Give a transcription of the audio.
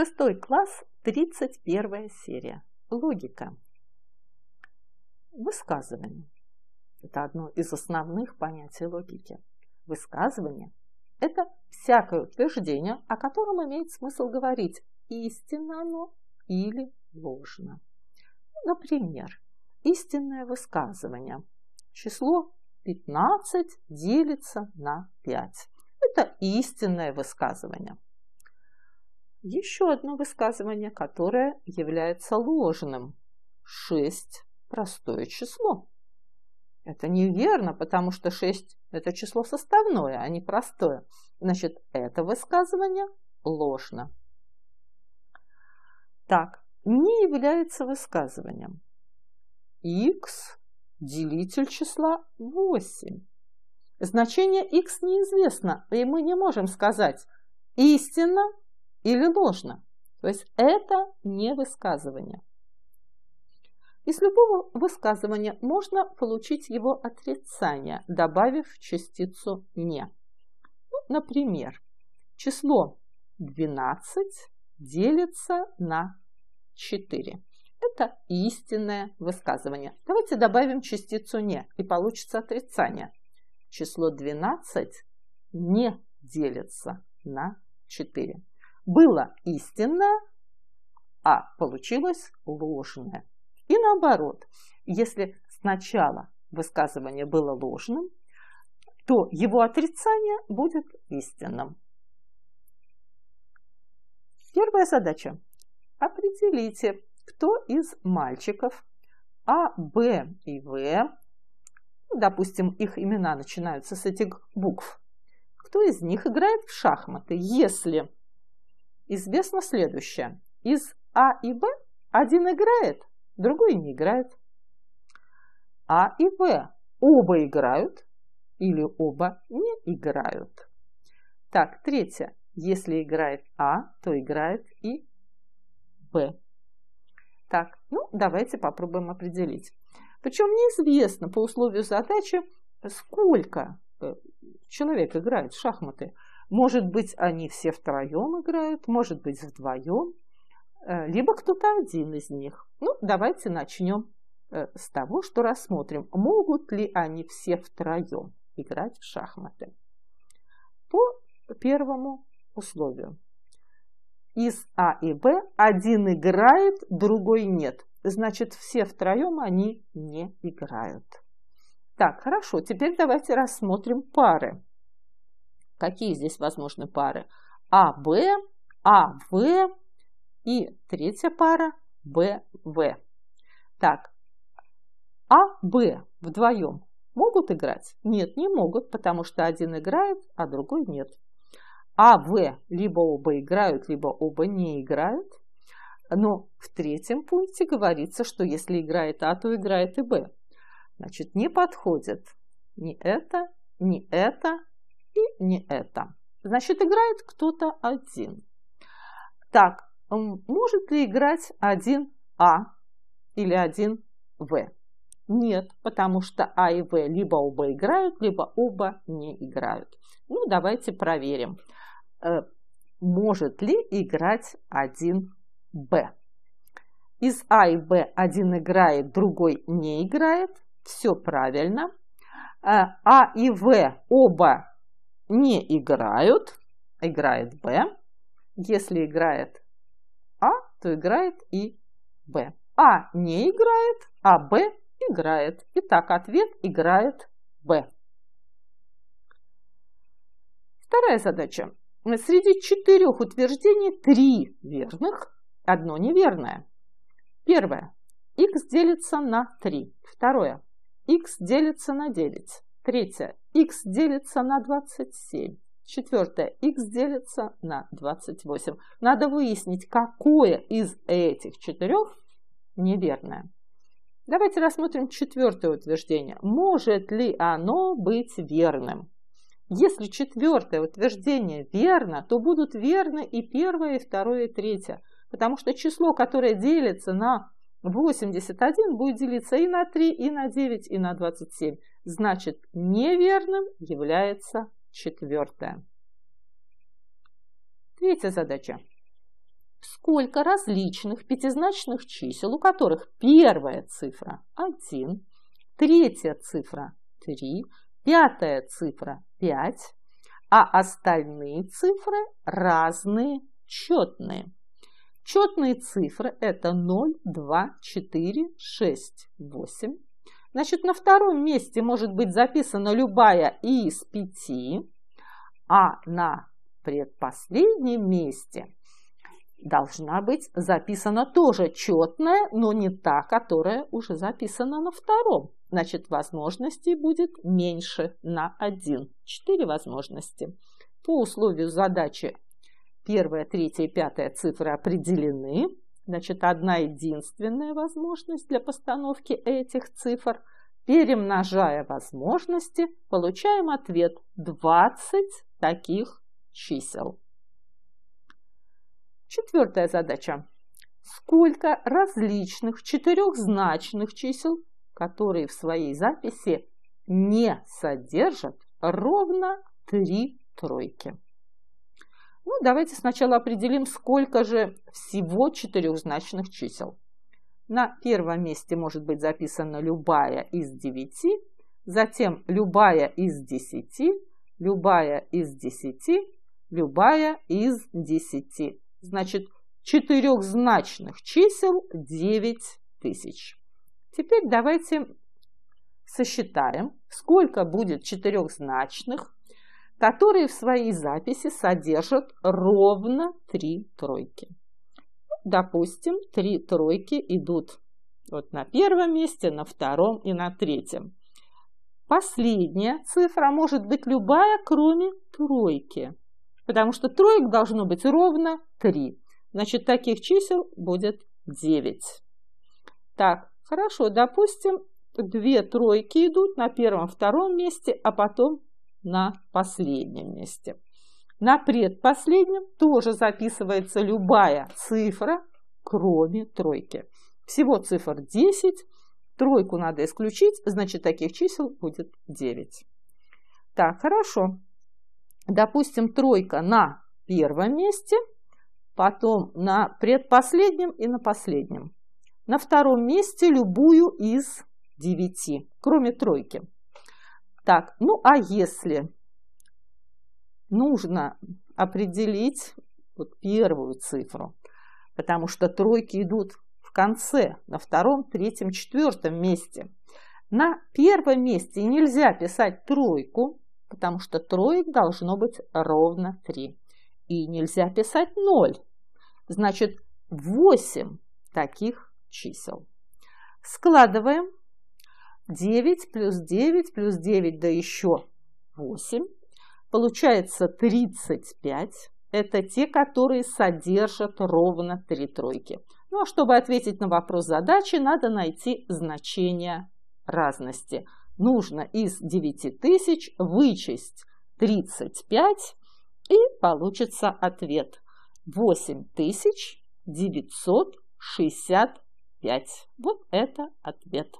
Шестой класс, 31 серия. Логика. Высказывание. Это одно из основных понятий логики. Высказывание – это всякое утверждение, о котором имеет смысл говорить, истинно оно или ложно. Ну, например, истинное высказывание. Число 15 делится на 5. Это истинное высказывание. Еще одно высказывание, которое является ложным. Шесть – простое число. Это неверно, потому что шесть это число составное, а не простое. Значит, это высказывание ложно. Так, не является высказыванием. x – делитель числа 8. Значение x неизвестно, и мы не можем сказать «истина или ложно. То есть это не высказывание. Из любого высказывания можно получить его отрицание, добавив частицу «не». Ну, например, число 12 делится на 4. Это истинное высказывание. Давайте добавим частицу «не» и получится отрицание. Число 12 не делится на 4 было истинно, а получилось ложное. И наоборот, если сначала высказывание было ложным, то его отрицание будет истинным. Первая задача. Определите, кто из мальчиков А, Б и В, ну, допустим, их имена начинаются с этих букв, кто из них играет в шахматы, если известно следующее. Из А и Б один играет, другой не играет. А и В оба играют или оба не играют. Так, третье. Если играет А, то играет и Б. Так, ну давайте попробуем определить. Причем неизвестно по условию задачи, сколько э, человек играет в шахматы. Может быть, они все втроем играют, может быть, вдвоем, э, либо кто-то один из них. Ну, давайте начнем э, с того, что рассмотрим, могут ли они все втроем играть в шахматы. По первому условию. Из А и Б один играет, другой нет. Значит, все втроем они не играют. Так, хорошо, теперь давайте рассмотрим пары. Какие здесь возможны пары? А, Б, А, В и третья пара Б, В. Так, А, Б вдвоем могут играть? Нет, не могут, потому что один играет, а другой нет. А, В либо оба играют, либо оба не играют. Но в третьем пункте говорится, что если играет А, то играет и Б. Значит, не подходит ни это, ни это, не это. Значит, играет кто-то один. Так, может ли играть один а или один в Нет, потому что А и В либо оба играют, либо оба не играют. Ну, давайте проверим. Э, может ли играть один б Из А и Б один играет, другой не играет. Все правильно. Э, а и В оба не играют, играет Б. Если играет А, то играет и Б. А не играет, а Б играет. Итак, ответ играет Б. Вторая задача. Среди четырех утверждений три верных, одно неверное. Первое. Х делится на 3. Второе. Х делится на 9. Третье. x делится на 27. Четвертое. x делится на 28. Надо выяснить, какое из этих четырех неверное. Давайте рассмотрим четвертое утверждение. Может ли оно быть верным? Если четвертое утверждение верно, то будут верны и первое, и второе, и третье. Потому что число, которое делится на 81 будет делиться и на 3, и на 9, и на 27. Значит, неверным является четвертое. Третья задача. Сколько различных пятизначных чисел, у которых первая цифра 1, третья цифра 3, пятая цифра 5, а остальные цифры разные четные. Четные цифры – это 0, 2, 4, 6, 8. Значит, на втором месте может быть записана любая из пяти, а на предпоследнем месте должна быть записана тоже четная, но не та, которая уже записана на втором. Значит, возможностей будет меньше на один четыре возможности. По условию задачи первая, третья и пятая цифры определены, значит, одна единственная возможность для постановки этих цифр. Перемножая возможности, получаем ответ 20 таких чисел. Четвертая задача. Сколько различных четырехзначных чисел, которые в своей записи не содержат ровно три тройки? Ну, давайте сначала определим, сколько же всего четырехзначных чисел. На первом месте может быть записана любая из девяти, затем любая из десяти, любая из десяти, любая из десяти. Значит, четырехзначных чисел девять тысяч. Теперь давайте сосчитаем, сколько будет четырехзначных которые в своей записи содержат ровно три тройки. Допустим, три тройки идут вот на первом месте, на втором и на третьем. Последняя цифра может быть любая, кроме тройки, потому что троек должно быть ровно три. Значит, таких чисел будет 9. Так, хорошо, допустим, две тройки идут на первом, втором месте, а потом на последнем месте. На предпоследнем тоже записывается любая цифра, кроме тройки. Всего цифр 10, тройку надо исключить, значит таких чисел будет 9. Так, хорошо. Допустим, тройка на первом месте, потом на предпоследнем и на последнем. На втором месте любую из девяти, кроме тройки. Так, ну а если нужно определить вот первую цифру, потому что тройки идут в конце, на втором, третьем, четвертом месте. На первом месте нельзя писать тройку, потому что троек должно быть ровно 3. И нельзя писать 0. Значит, 8 таких чисел. Складываем 9 плюс 9 плюс 9, да еще 8. Получается 35. Это те, которые содержат ровно три тройки. Ну а чтобы ответить на вопрос задачи, надо найти значение разности. Нужно из 9000 вычесть 35 и получится ответ 8965. Вот это ответ.